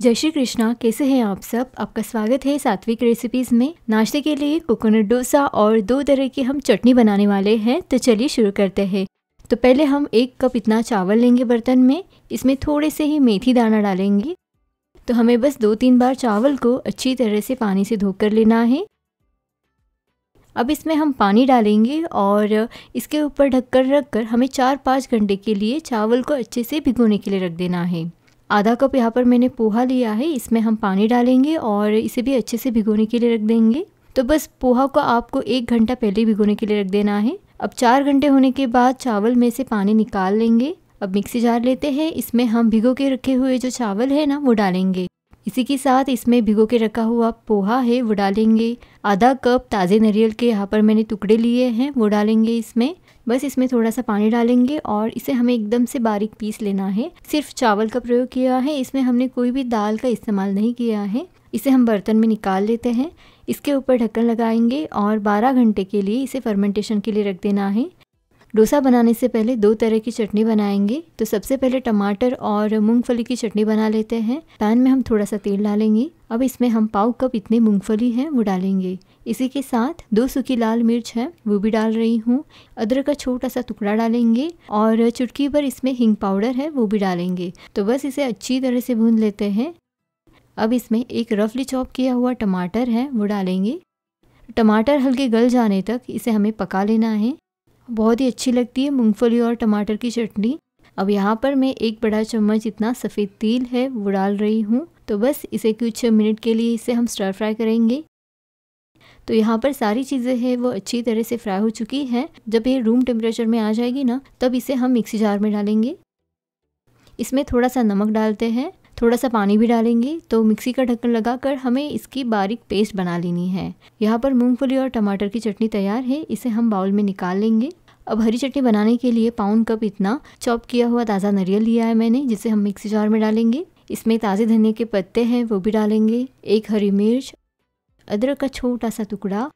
जय श्री कृष्णा कैसे हैं आप सब आपका स्वागत है सात्विक रेसिपीज़ में नाश्ते के लिए कोकोनट डोसा और दो तरह की हम चटनी बनाने वाले हैं तो चलिए शुरू करते हैं तो पहले हम एक कप इतना चावल लेंगे बर्तन में इसमें थोड़े से ही मेथी दाना डालेंगे तो हमें बस दो तीन बार चावल को अच्छी तरह से पानी से धो कर लेना है अब इसमें हम पानी डालेंगे और इसके ऊपर ढककर रख कर हमें चार पाँच घंटे के लिए चावल को अच्छे से भिगोने के लिए रख देना है आधा कप यहाँ पर मैंने पोहा लिया है इसमें हम पानी डालेंगे और इसे भी अच्छे से भिगोने के लिए रख देंगे तो बस पोहा को आपको एक घंटा पहले भिगोने के लिए रख देना है अब चार घंटे होने के बाद चावल में से पानी निकाल लेंगे अब मिक्सी जार लेते हैं इसमें हम भिगो के रखे हुए जो चावल है ना वो डालेंगे इसी के साथ इसमें भिगो के रखा हुआ पोहा है वो डालेंगे आधा कप ताज़े नारियल के यहाँ पर मैंने टुकड़े लिए हैं वो डालेंगे इसमें बस इसमें थोड़ा सा पानी डालेंगे और इसे हमें एकदम से बारीक पीस लेना है सिर्फ चावल का प्रयोग किया है इसमें हमने कोई भी दाल का इस्तेमाल नहीं किया है इसे हम बर्तन में निकाल लेते हैं इसके ऊपर ढक्कन लगाएंगे और 12 घंटे के लिए इसे फर्मेंटेशन के लिए रख देना है डोसा बनाने से पहले दो तरह की चटनी बनाएंगे तो सबसे पहले टमाटर और मूंगफली की चटनी बना लेते हैं पैन में हम थोड़ा सा तेल डालेंगे अब इसमें हम पाव कप इतने मूंगफली हैं वो डालेंगे इसी के साथ दो सूखी लाल मिर्च है वो भी डाल रही हूँ अदरक का छोटा सा टुकड़ा डालेंगे और चुटकी भर इसमें हिंग पाउडर है वो भी डालेंगे तो बस इसे अच्छी तरह से भून लेते हैं अब इसमें एक रफली चॉप किया हुआ टमाटर है वो डालेंगे टमाटर हल्के गल जाने तक इसे हमें पका लेना है बहुत ही अच्छी लगती है मूँगफली और टमाटर की चटनी अब यहाँ पर मैं एक बड़ा चम्मच इतना सफ़ेद तिल है वो डाल रही हूँ तो बस इसे कुछ मिनट के लिए इसे हम स्टर फ्राई करेंगे तो यहाँ पर सारी चीज़ें हैं वो अच्छी तरह से फ्राई हो चुकी हैं जब ये रूम टेम्परेचर में आ जाएगी ना तब इसे हम मिक्सी जार में डालेंगे इसमें थोड़ा सा नमक डालते हैं थोड़ा सा पानी भी डालेंगे तो मिक्सी का ढक्कन लगाकर हमें इसकी बारीक पेस्ट बना लेनी है यहाँ पर मूंगफली और टमाटर की चटनी तैयार है इसे हम बाउल में निकाल लेंगे अब हरी चटनी बनाने के लिए पाउंड कप इतना चॉप किया हुआ ताज़ा नरियल लिया है मैंने जिसे हम मिक्सी जार में डालेंगे इसमें ताज़े धनिया के पत्ते हैं वो भी डालेंगे एक हरी मिर्च अदरक का छोटा सा टुकड़ा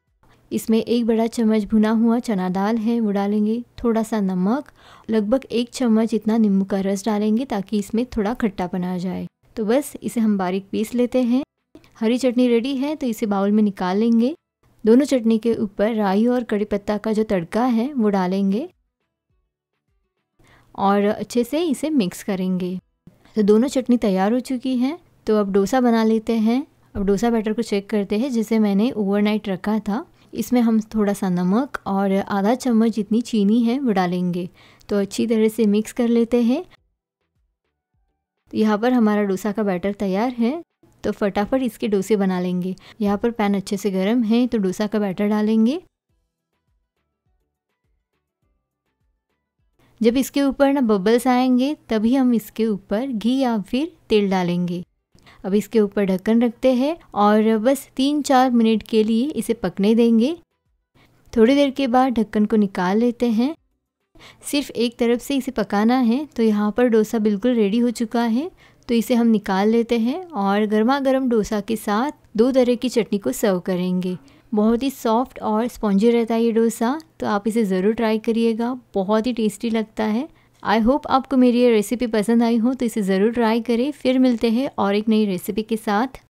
इसमें एक बड़ा चम्मच भुना हुआ चना दाल है वो डालेंगे थोड़ा सा नमक लगभग एक चम्मच इतना नींबू का रस डालेंगे ताकि इसमें थोड़ा खट्टापन आ जाए तो बस इसे हम बारीक पीस लेते हैं हरी चटनी रेडी है तो इसे बाउल में निकाल लेंगे दोनों चटनी के ऊपर राई और कड़ी पत्ता का जो तड़का है वो डालेंगे और अच्छे से इसे मिक्स करेंगे तो दोनों चटनी तैयार हो चुकी है तो अब डोसा बना लेते हैं अब डोसा बैटर को चेक करते हैं जिसे मैंने ओवरनाइट रखा था इसमें हम थोड़ा सा नमक और आधा चम्मच जितनी चीनी है वो डालेंगे तो अच्छी तरह से मिक्स कर लेते हैं तो यहाँ पर हमारा डोसा का बैटर तैयार है तो फटाफट इसके डोसे बना लेंगे यहाँ पर पैन अच्छे से गर्म है तो डोसा का बैटर डालेंगे जब इसके ऊपर ना बबल्स आएंगे तभी हम इसके ऊपर घी या फिर तेल डालेंगे अब इसके ऊपर ढक्कन रखते हैं और बस तीन चार मिनट के लिए इसे पकने देंगे थोड़ी देर के बाद ढक्कन को निकाल लेते हैं सिर्फ एक तरफ से इसे पकाना है तो यहाँ पर डोसा बिल्कुल रेडी हो चुका है तो इसे हम निकाल लेते हैं और गर्मा गर्म डोसा के साथ दो तरह की चटनी को सर्व करेंगे बहुत ही सॉफ्ट और स्पॉन्जी रहता है ये डोसा तो आप इसे ज़रूर ट्राई करिएगा बहुत ही टेस्टी लगता है आई होप आपको मेरी ये रेसिपी पसंद आई हो तो इसे ज़रूर ट्राई करें फिर मिलते हैं और एक नई रेसिपी के साथ